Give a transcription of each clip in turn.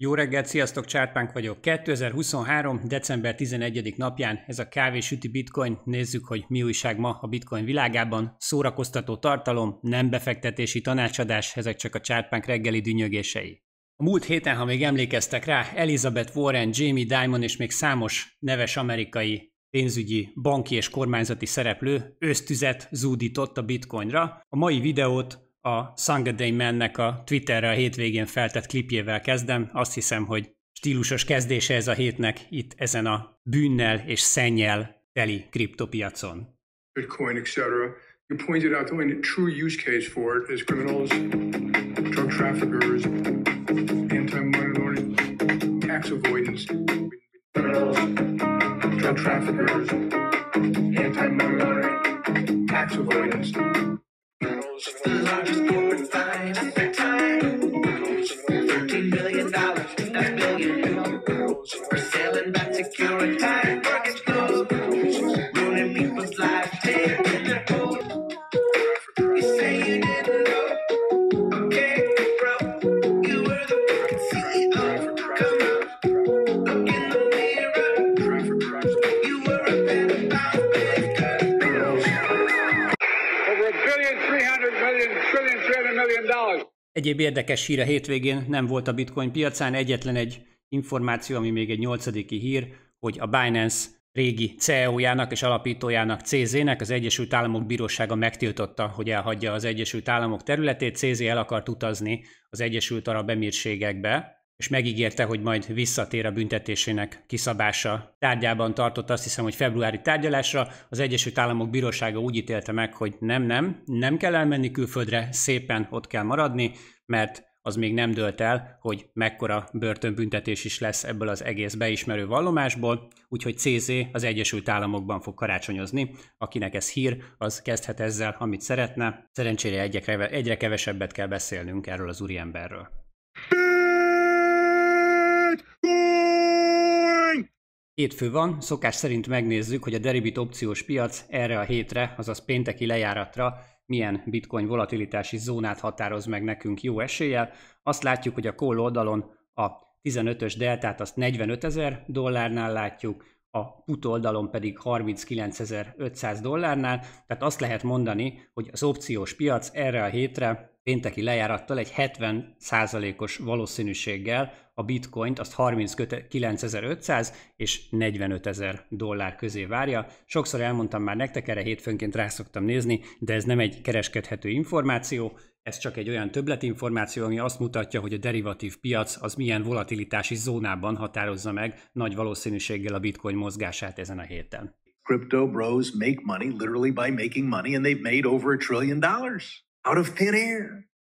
Jó reggelt, sziasztok, Csárpánk vagyok. 2023. december 11. napján ez a kávésüti bitcoin. Nézzük, hogy mi újság ma a bitcoin világában. Szórakoztató tartalom, nem befektetési tanácsadás, ezek csak a Csárpánk reggeli dünnyögései. A múlt héten, ha még emlékeztek rá, Elizabeth Warren, Jamie Dimon és még számos neves amerikai pénzügyi, banki és kormányzati szereplő ösztüzet zúdított a bitcoinra. A mai videót a Sanga Day man a Twitterre a hétvégén feltett klipjével kezdem. Azt hiszem, hogy stílusos kezdése ez a hétnek itt ezen a bűnnel és szennyel teli kriptopiacon. Bitcoin, etc. You pointed out the only true use case for it is criminals, drug traffickers, anti-money laundering, tax avoidance. Criminals, drug traffickers, anti-money laundering, tax avoidance. Just are the lives, open fine. Egyéb érdekes hír a hétvégén nem volt a bitcoin piacán, egyetlen egy információ, ami még egy nyolcadiki hír, hogy a Binance régi CEO-jának és alapítójának CZ-nek az Egyesült Államok Bírósága megtiltotta, hogy elhagyja az Egyesült Államok területét. CZ el akart utazni az Egyesült Arab Emírségekbe, és megígérte, hogy majd visszatér a büntetésének kiszabása. Tárgyában tartott azt hiszem, hogy februári tárgyalásra az Egyesült Államok Bírósága úgy ítélte meg, hogy nem, nem, nem kell elmenni külföldre, szépen ott kell maradni, mert az még nem dölt el, hogy mekkora börtönbüntetés is lesz ebből az egész beismerő vallomásból, úgyhogy CZ az Egyesült Államokban fog karácsonyozni. Akinek ez hír, az kezdhet ezzel, amit szeretne. Szerencsére egyre, egyre kevesebbet kell beszélnünk erről az úriemberről. Hétfő van, szokás szerint megnézzük, hogy a deribit opciós piac erre a hétre, azaz pénteki lejáratra milyen bitcoin volatilitási zónát határoz meg nekünk jó eséllyel. Azt látjuk, hogy a call oldalon a 15-ös deltát azt 45 ezer dollárnál látjuk, a put oldalon pedig 39.500 dollárnál, tehát azt lehet mondani, hogy az opciós piac erre a hétre pénteki lejárattal egy 70%-os valószínűséggel a bitcoint azt 39.500 és 45.000 dollár közé várja. Sokszor elmondtam már nektek, erre hétfőnként rá szoktam nézni, de ez nem egy kereskedhető információ. Ez csak egy olyan többletinformáció, ami azt mutatja, hogy a derivatív piac az milyen volatilitási zónában határozza meg nagy valószínűséggel a bitcoin mozgását ezen a héten. Crypto bros make money literally by making money and they've made over a trillion dollars out of thin air.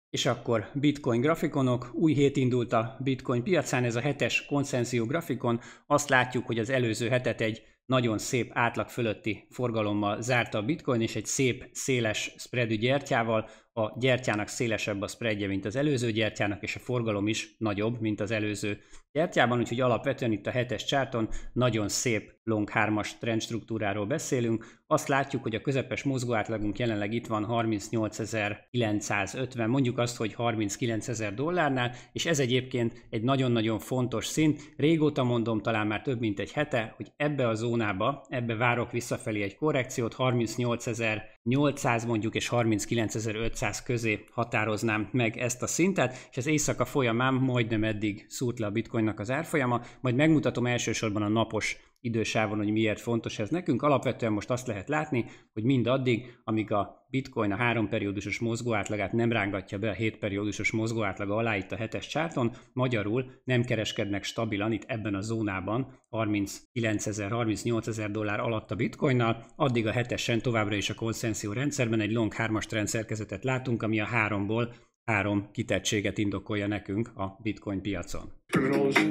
És akkor bitcoin grafikonok, új hét indult a bitcoin piacán, ez a hetes konszenzió grafikon, azt látjuk, hogy az előző hetet egy nagyon szép átlag fölötti forgalommal zárta a bitcoin, és egy szép széles spreadű gyertyával, a gyertyának szélesebb a spreadje, mint az előző gyertyának, és a forgalom is nagyobb, mint az előző gyertyában, úgyhogy alapvetően itt a hetes csárton nagyon szép long 3-as trend struktúráról beszélünk. Azt látjuk, hogy a közepes átlagunk jelenleg itt van 38.950, mondjuk azt, hogy 39.000 dollárnál, és ez egyébként egy nagyon-nagyon fontos szint. Régóta mondom, talán már több mint egy hete, hogy ebbe a zónában zónába, ebbe várok visszafelé egy korrekciót, 38.800 mondjuk és 39.500 közé határoznám meg ezt a szintet, és az éjszaka folyamán majdnem eddig szúrt le a bitcoinnak az árfolyama, majd megmutatom elsősorban a napos idősávon, hogy miért fontos ez nekünk. Alapvetően most azt lehet látni, hogy mindaddig, amíg a bitcoin a három periódusos mozgóátlagát nem rángatja be a 7 periódusos mozgóátlaga alá itt a hetes csárton, magyarul nem kereskednek stabilan itt ebben a zónában 39.000-38.000 dollár alatt a bitcoinnal, addig a hetesen továbbra is a konszenzió rendszerben egy long hármas as látunk, ami a háromból három kitettséget indokolja nekünk a bitcoin piacon. Criminals,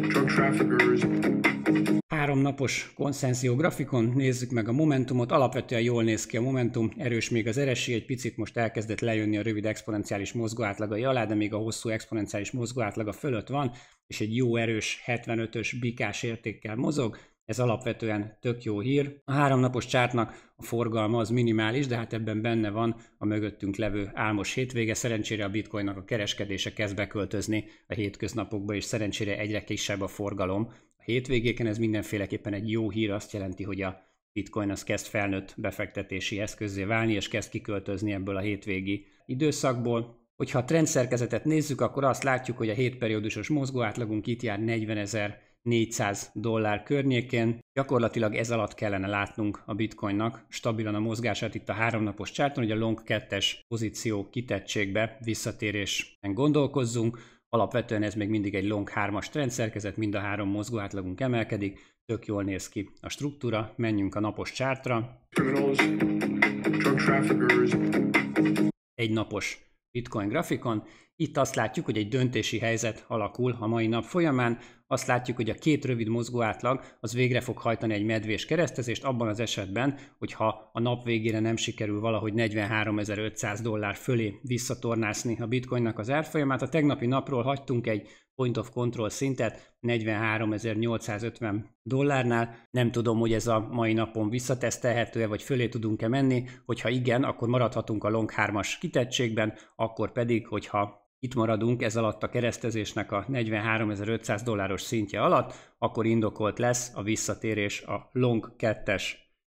drug traffickers, három napos konszenzió grafikon, nézzük meg a Momentumot, alapvetően jól néz ki a Momentum, erős még az eresi, egy picit most elkezdett lejönni a rövid exponenciális mozgó átlagai alá, de még a hosszú exponenciális mozgó átlaga fölött van, és egy jó erős 75-ös bikás értékkel mozog, ez alapvetően tök jó hír. A háromnapos csártnak a forgalma az minimális, de hát ebben benne van a mögöttünk levő álmos hétvége. Szerencsére a bitcoinnak a kereskedése kezd beköltözni a hétköznapokba, és szerencsére egyre kisebb a forgalom, a hétvégéken ez mindenféleképpen egy jó hír, azt jelenti, hogy a bitcoin az kezd felnőtt befektetési eszközé válni, és kezd kiköltözni ebből a hétvégi időszakból. Hogyha a trendszerkezetet nézzük, akkor azt látjuk, hogy a hétperiódusos mozgó átlagunk itt jár 40 ezer 400 dollár környékén. Gyakorlatilag ez alatt kellene látnunk a bitcoinnak stabilan a mozgását itt a háromnapos csárton, hogy a long 2-es pozíció kitettségbe visszatérésben gondolkozzunk. Alapvetően ez még mindig egy long 3-as trendszerkezet, mind a három mozgó átlagunk emelkedik, tök jól néz ki a struktúra, menjünk a napos csártra. Egy napos bitcoin grafikon, itt azt látjuk, hogy egy döntési helyzet alakul a mai nap folyamán, azt látjuk, hogy a két rövid mozgó átlag az végre fog hajtani egy medvés keresztezést abban az esetben, hogyha a nap végére nem sikerül valahogy 43.500 dollár fölé visszatornászni a bitcoinnak az árfolyamát. A tegnapi napról hagytunk egy point of control szintet 43.850 dollárnál. Nem tudom, hogy ez a mai napon visszatesztelhető-e, vagy fölé tudunk-e menni. Hogyha igen, akkor maradhatunk a long 3-as kitettségben, akkor pedig, hogyha itt maradunk ez alatt a keresztezésnek a 43.500 dolláros szintje alatt, akkor indokolt lesz a visszatérés a long 2-es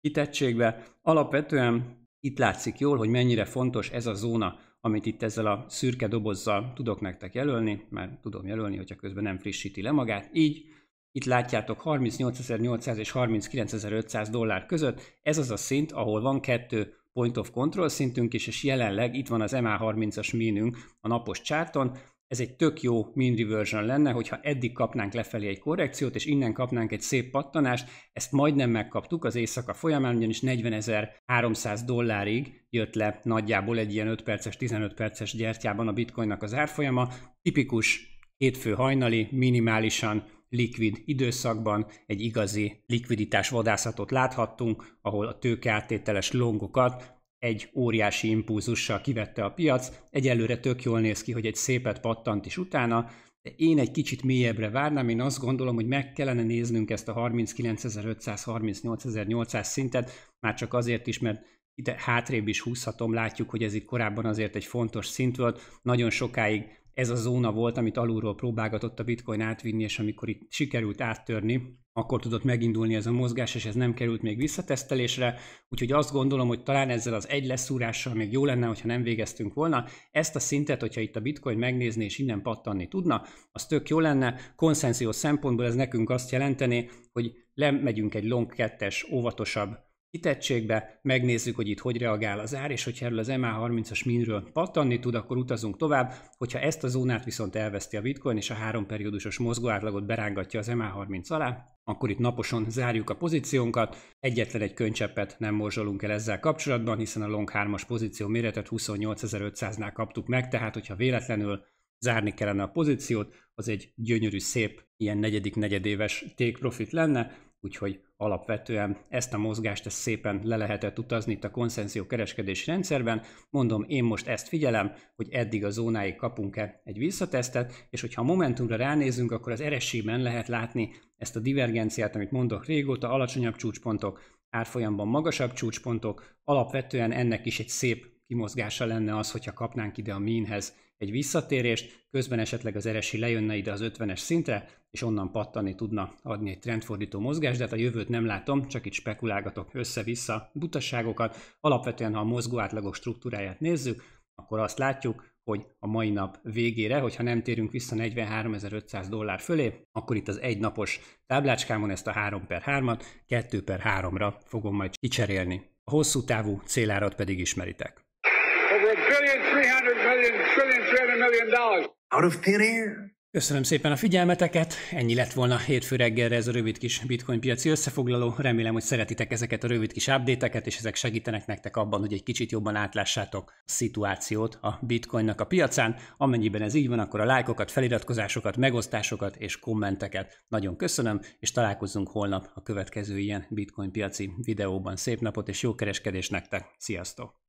kitettségbe. Alapvetően itt látszik jól, hogy mennyire fontos ez a zóna, amit itt ezzel a szürke dobozzal tudok nektek jelölni, mert tudom jelölni, hogyha közben nem frissíti le magát, így itt látjátok 38.800 és 39.500 dollár között, ez az a szint, ahol van kettő point of control szintünk is, és jelenleg itt van az MA30-as mínünk a napos csárton, ez egy tök jó mean reversion lenne, hogyha eddig kapnánk lefelé egy korrekciót, és innen kapnánk egy szép pattanást, ezt majdnem megkaptuk az éjszaka folyamán, ugyanis 40.300 dollárig jött le nagyjából egy ilyen 5 perces, 15 perces gyertyában a bitcoinnak az árfolyama, tipikus hétfő hajnali, minimálisan likvid időszakban egy igazi likviditás vadászatot láthattunk, ahol a tőkeáttételes longokat egy óriási impulzussal kivette a piac. Egyelőre tök jól néz ki, hogy egy szépet pattant is utána, de én egy kicsit mélyebbre várnám, én azt gondolom, hogy meg kellene néznünk ezt a 39.500-38.800 szintet, már csak azért is, mert itt hátrébb is húzhatom, látjuk, hogy ez itt korábban azért egy fontos szint volt, nagyon sokáig ez a zóna volt, amit alulról próbálgatott a bitcoin átvinni, és amikor itt sikerült áttörni, akkor tudott megindulni ez a mozgás, és ez nem került még visszatesztelésre, úgyhogy azt gondolom, hogy talán ezzel az egy leszúrással még jó lenne, hogyha nem végeztünk volna. Ezt a szintet, hogyha itt a bitcoin megnézni és innen pattanni tudna, az tök jó lenne. Konszenzió szempontból ez nekünk azt jelenteni, hogy lemegyünk egy long 2 óvatosabb kitettségbe, megnézzük, hogy itt hogy reagál az ár, és hogyha erről az MA30-as minről pattanni tud, akkor utazunk tovább, hogyha ezt a zónát viszont elveszti a bitcoin, és a három periódusos mozgóátlagot berángatja az MA30 alá, akkor itt naposan zárjuk a pozíciónkat, egyetlen egy könycseppet nem morzsolunk el ezzel kapcsolatban, hiszen a long 3-as pozíció méretet 28.500-nál kaptuk meg, tehát hogyha véletlenül zárni kellene a pozíciót, az egy gyönyörű, szép, ilyen negyedik negyedéves take profit lenne, úgyhogy alapvetően ezt a mozgást ezt szépen le lehetett utazni itt a konszenzió kereskedési rendszerben. Mondom, én most ezt figyelem, hogy eddig a zónáig kapunk-e egy visszatesztet, és hogyha a momentumra ránézünk, akkor az erességben lehet látni ezt a divergenciát, amit mondok régóta, alacsonyabb csúcspontok, árfolyamban magasabb csúcspontok, alapvetően ennek is egy szép kimozgása lenne az, hogyha kapnánk ide a minhez egy visszatérést, közben esetleg az eresi lejönne ide az 50-es szintre, és onnan pattani tudna adni egy trendfordító mozgást, de hát a jövőt nem látom, csak itt spekulálgatok össze-vissza butasságokat. Alapvetően, ha a mozgó átlagok struktúráját nézzük, akkor azt látjuk, hogy a mai nap végére, hogyha nem térünk vissza 43.500 dollár fölé, akkor itt az egynapos táblácskámon ezt a 3 per 3-at 2 per 3-ra fogom majd kicserélni. A hosszú távú célárat pedig ismeritek. Out of thin air. Köszönöm szépen a figyelmeteket, ennyi lett volna hétfő reggelre ez a rövid kis bitcoin piaci összefoglaló. Remélem, hogy szeretitek ezeket a rövid kis update és ezek segítenek nektek abban, hogy egy kicsit jobban átlássátok a szituációt a bitcoinnak a piacán. Amennyiben ez így van, akkor a lájkokat, feliratkozásokat, megosztásokat és kommenteket nagyon köszönöm, és találkozunk holnap a következő ilyen bitcoin piaci videóban. Szép napot és jó kereskedés nektek, sziasztok!